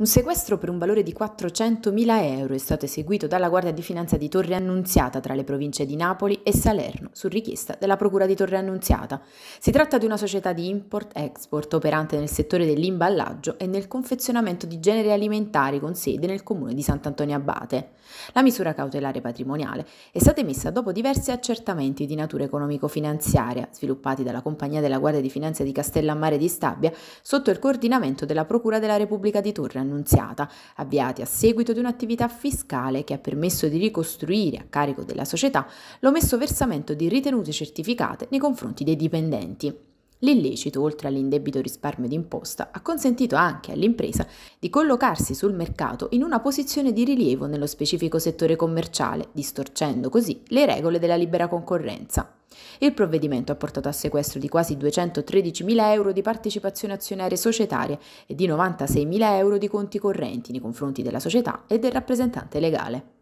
Un sequestro per un valore di 400.000 euro è stato eseguito dalla Guardia di Finanza di Torre Annunziata tra le province di Napoli e Salerno su richiesta della Procura di Torre Annunziata. Si tratta di una società di import-export operante nel settore dell'imballaggio e nel confezionamento di generi alimentari con sede nel comune di Sant'Antonio Abate. La misura cautelare patrimoniale è stata emessa dopo diversi accertamenti di natura economico-finanziaria sviluppati dalla Compagnia della Guardia di Finanza di Castellammare di Stabia sotto il coordinamento della Procura della Repubblica di Torre Annunziata annunziata, avviati a seguito di un'attività fiscale che ha permesso di ricostruire a carico della società l'omesso versamento di ritenute certificate nei confronti dei dipendenti. L'illecito, oltre all'indebito risparmio d'imposta, ha consentito anche all'impresa di collocarsi sul mercato in una posizione di rilievo nello specifico settore commerciale, distorcendo così le regole della libera concorrenza. Il provvedimento ha portato a sequestro di quasi 213.000 euro di partecipazioni azionarie societarie e di 96.000 euro di conti correnti nei confronti della società e del rappresentante legale.